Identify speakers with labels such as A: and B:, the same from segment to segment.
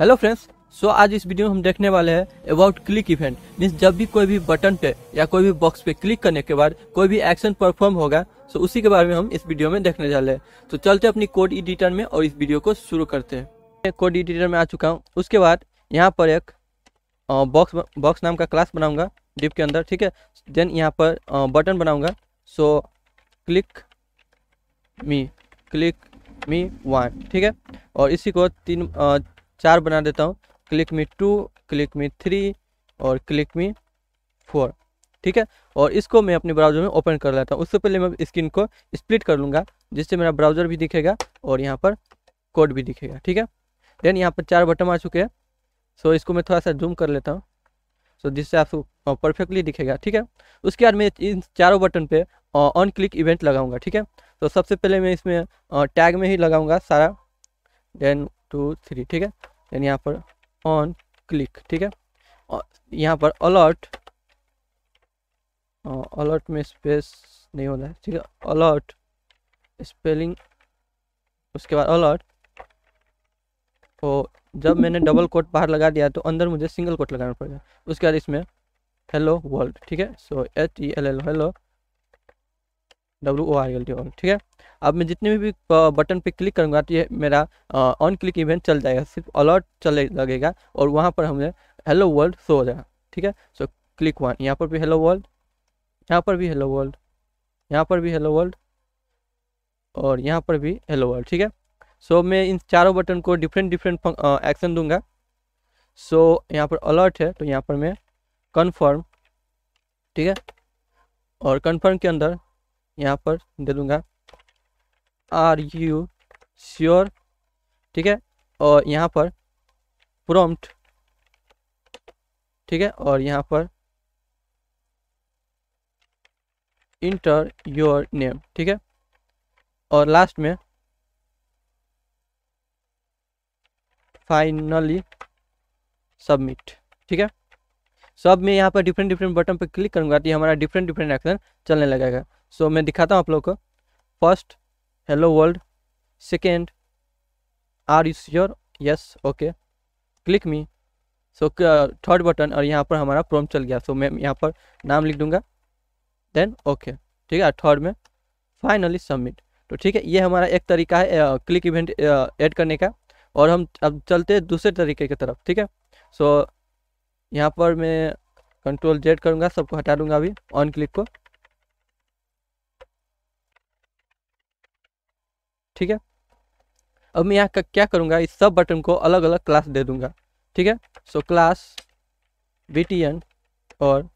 A: hello friends so आज इस video में हम देखने वाले हैं अबाउट क्लिक इवेंट मीन्स जब भी कोई भी बटन पे या कोई भी बॉक्स पे क्लिक करने के बाद कोई भी एक्शन परफॉर्म होगा सो उसी के बारे में हम इस वीडियो में देखने जा रहे हैं तो चलते अपनी कोड एडिटर में और इस वीडियो को शुरू करते हैं कोड एडिटर में आ चुका हूँ उसके बाद यहाँ पर एक बॉक्स बॉक्स नाम का क्लास बनाऊंगा डिप के अंदर ठीक है देन यहाँ पर बटन बनाऊंगा so click me click me one ठीक है और इसी को तीन चार बना देता हूँ click me two click me three और क्लिक मी फोर ठीक है और इसको मैं अपने ब्राउजर में ओपन कर लेता हूँ उससे पहले मैं स्क्रीन को स्प्लिट कर लूँगा जिससे मेरा ब्राउजर भी दिखेगा और यहाँ पर कोड भी दिखेगा ठीक है देन यहाँ पर चार बटन आ चुके हैं सो इसको मैं थोड़ा सा जूम कर लेता हूँ सो जिससे आपको परफेक्टली दिखेगा ठीक है उसके बाद मैं इन चारों बटन पे ऑन क्लिक इवेंट लगाऊंगा ठीक है तो सबसे पहले मैं इसमें टैग में ही लगाऊंगा सारा देन टू थ्री ठीक है यानी यहाँ पर ऑन क्लिक ठीक है और यहाँ पर अलर्ट अलर्ट में स्पेस नहीं होना है ठीक है अलर्ट स्पेलिंग उसके बाद अलर्ट ओ तो जब मैंने डबल कोट बाहर लगा दिया तो अंदर मुझे सिंगल कोट लगाना पड़ेगा उसके बाद इसमें हेलो वर्ल्ड ठीक है so H E L L hello W O R L T world ठीक है अब मैं जितने भी बटन पे क्लिक करूँगा तो ये मेरा ऑन क्लिक इवेंट चल जाएगा सिर्फ अलर्ट चले लगेगा और वहाँ पर हमें हेलो वर्ल्ड शो हो जाएगा ठीक है सो क्लिक वन यहाँ पर भी हेलो वर्ल्ड यहाँ पर भी हेलो वर्ल्ड यहाँ पर भी हेलो वर्ल्ड और यहाँ पर भी हेलो वर्ल्ड ठीक है सो so, मैं इन चारों बटन को डिफरेंट डिफरेंट एक्शन दूंगा सो so, यहाँ पर अलर्ट है तो यहाँ पर मैं कन्फर्म ठीक है और कन्फर्म के अंदर यहाँ पर दे दूंगा आर यू श्योर ठीक है और यहाँ पर प्रॉम्प्ट ठीक है और यहाँ पर इंटर योर नेम ठीक है और लास्ट में फाइनली सबमिट ठीक है सब मैं यहाँ पर डिफरेंट डिफरेंट बटन पर क्लिक करूँगा तो हमारा डिफरेंट डिफरेंट एक्शन चलने लगेगा सो so, मैं दिखाता हूँ आप लोग को first hello world second are you sure yes okay click me so third button और यहाँ पर हमारा प्रोम चल गया सो so, मैं यहाँ पर नाम लिख दूंगा देन ओके okay, ठीक है थर्ड में फाइनली सबमिट तो ठीक है ये हमारा एक तरीका है क्लिक इवेंट ऐड करने का और हम अब चलते हैं दूसरे तरीके की तरफ ठीक है सो so, यहाँ पर मैं कंट्रोल जेड करूँगा सबको हटा दूंगा अभी ऑन क्लिक को ठीक है अब मैं यहाँ क्या करूँगा इस सब बटन को अलग अलग क्लास दे दूँगा ठीक है so class B T N और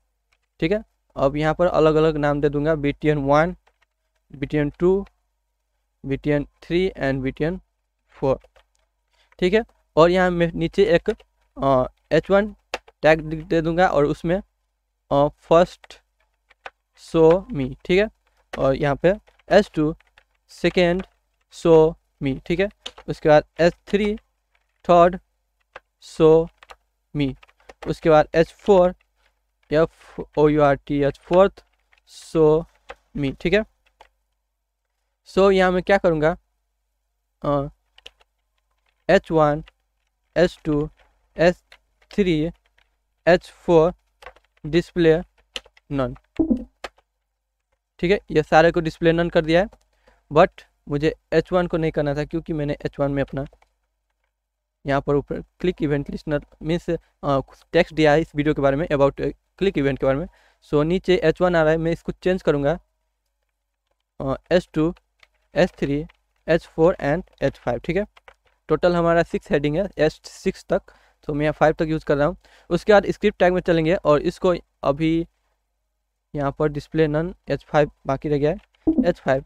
A: ठीक है अब यहाँ पर अलग अलग नाम दे दूँगा B T N one B T N two B T N three and B T N four ठीक है और यहाँ मैं नीचे एक एच वन टैग दे दूँगा और उसमें फर्स्ट सो मी ठीक है और यहाँ पे H two second so me ठीक है उसके बाद H three third so me उसके बाद H four F O U R T H fourth so me ठीक है सो so, यहाँ मैं क्या करूँगा H one H two H three H four display none ठीक है ये सारे को डिस्प्ले नन कर दिया है बट मुझे एच वन को नहीं करना था क्योंकि मैंने एच वन में अपना यहाँ पर ऊपर click event listener means text दिया है इस वीडियो के बारे में अबाउट क्लिक इवेंट के बारे में सो नीचे एच वन आ रहा है मैं इसको चेंज करूँगा H two H three H four and H five ठीक है टोटल हमारा सिक्स हेडिंग है एच सिक्स तक तो मैं यहाँ फाइव तक यूज़ कर रहा हूँ उसके बाद स्क्रिप्ट टैग में चलेंगे और इसको अभी यहाँ पर डिस्प्ले नन एच फाइव बाकी रह गया है एच फाइव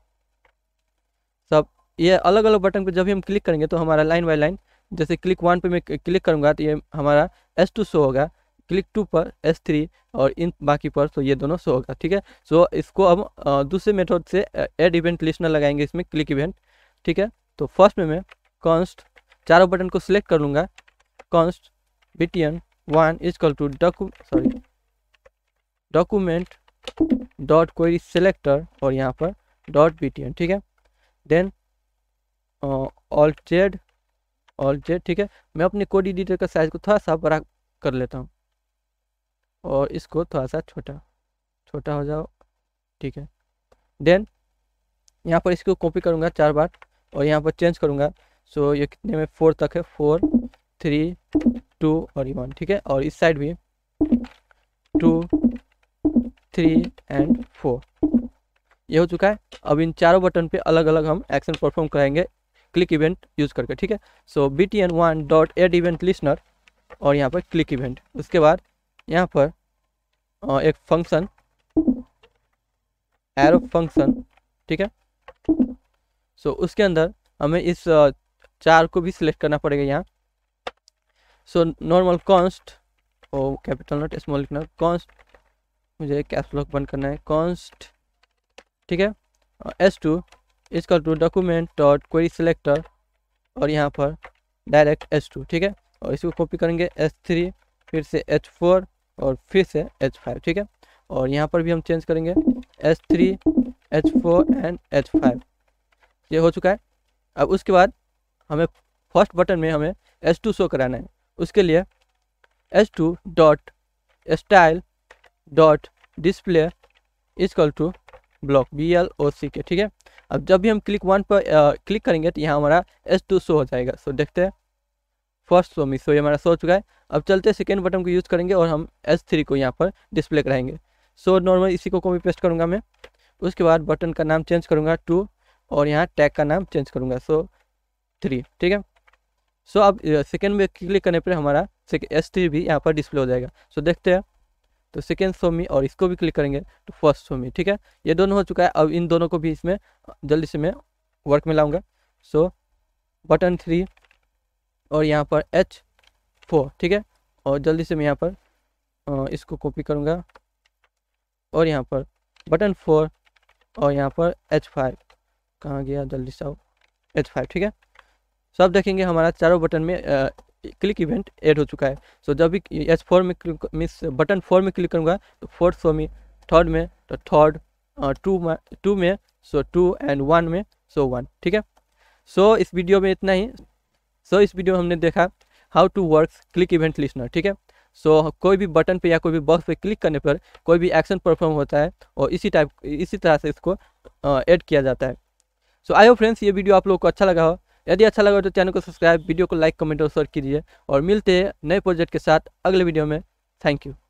A: ये अलग अलग बटन को जब भी हम क्लिक करेंगे तो हमारा लाइन बाय लाइन जैसे क्लिक वन पे मैं क्लिक करूँगा तो ये हमारा एस टू शो होगा क्लिक टू पर एस थ्री और इन बाकी पर तो ये दोनों शो होगा ठीक है सो इसको अब दूसरे मेथड से एड इवेंट लिस्टनर लगाएंगे इसमें क्लिक इवेंट ठीक है तो फर्स्ट में मैं कॉन्स्ट चारों बटन को सिलेक्ट कर लूँगा const B T N one is equal to docu sorry document dot कोई सिलेक्टर और यहाँ पर डॉट बी टी एन ठीक है then alt Z alt Z ठीक है मैं अपने कोड एडिटर का साइज़ को थोड़ा सा बड़ा कर लेता हूँ और इसको थोड़ा सा छोटा छोटा हो जाओ ठीक है देन यहाँ पर इसको कॉपी करूँगा चार बार और यहाँ पर चेंज करूँगा सो ये कितने में फोर तक है फोर थ्री टू और वन ठीक है और इस साइड भी टू थ्री एंड फोर ये हो चुका है अब इन चारों बटन पे अलग अलग हम एक्शन परफॉर्म कराएंगे क्लिक इवेंट यूज़ करके ठीक है so B T N one dot add event listener और यहाँ पर क्लिक इवेंट उसके बाद यहाँ पर एक फंक्शन एरो फंक्शन ठीक है सो so, उसके अंदर हमें इस चार को भी सिलेक्ट करना पड़ेगा यहाँ so normal const O capital not small लिखना कॉन्स्ट मुझे कैश ब्लॉक बंद करना है कॉन्स्ट ठीक है एस टू इसका two document dot query selector और यहाँ पर डायरेक्ट एच टू ठीक है और इसको कॉपी करेंगे एच थ्री फिर से एच फोर और फिर से एच फाइव ठीक है और यहाँ पर भी हम चेंज करेंगे H three H four and H five ये हो चुका है अब उसके बाद हमें फर्स्ट बटन में हमें एच टू शो कराना है उसके लिए H two dot style dot display is equal to block B L O C K ठीक है अब जब भी हम क्लिक वन पर आ, क्लिक करेंगे तो यहाँ हमारा एस टू शो हो जाएगा सो देखते हैं फर्स्ट शो मी सो ये हमारा शो हो चुका है अब चलते सेकेंड बटन को यूज़ करेंगे और हम एस थ्री को यहाँ पर डिस्प्ले कराएंगे सो नॉर्मल इसी को कॉपी पेस्ट करूँगा मैं उसके बाद बटन का नाम चेंज करूँगा टू और यहाँ टैग का नाम चेंज करूँगा सो थ्री ठीक है सो अब सेकेंड में क्लिक करने पर हमारा एस थ्री भी यहाँ पर डिस्प्ले हो जाएगा सो देखते हैं तो सेकेंड शो मी और इसको भी क्लिक करेंगे तो फर्स्ट शो मी ठीक है ये दोनों हो चुका है अब इन दोनों को भी इसमें जल्दी से मैं वर्क में लाऊंगा सो बटन थ्री और यहाँ पर एच फोर ठीक है और जल्दी से मैं यहाँ पर इसको कॉपी करूँगा और यहाँ पर बटन फोर और यहाँ पर एच फाइव कहाँ गया जल्दी से आओ एच फाइव ठीक है सब देखेंगे हमारा चारों बटन में क्लिक इवेंट ऐड हो चुका है सो जब भी एच फोर में क्लिक मीन्स बटन फोर में क्लिक करूँगा तो फोर्थ सो मी थर्ड में तो थर्ड टू टू में सो टू एंड वन में सो वन ठीक है सो इस वीडियो में इतना ही सो so, इस वीडियो में हमने देखा how to work click event listener ठीक है सो so, कोई भी बटन पे या कोई भी बॉक्स पे क्लिक करने पर कोई भी एक्शन परफॉर्म होता है और इसी टाइप इसी तरह से इसको ऐड uh, किया जाता है सो आई आयो फ्रेंड्स ये वीडियो आप लोग को अच्छा लगा हो यदि अच्छा लगा तो चैनल को सब्सक्राइब वीडियो को लाइक कमेंट और शेयर कीजिए और मिलते हैं नए प्रोजेक्ट के साथ अगले वीडियो में थैंक यू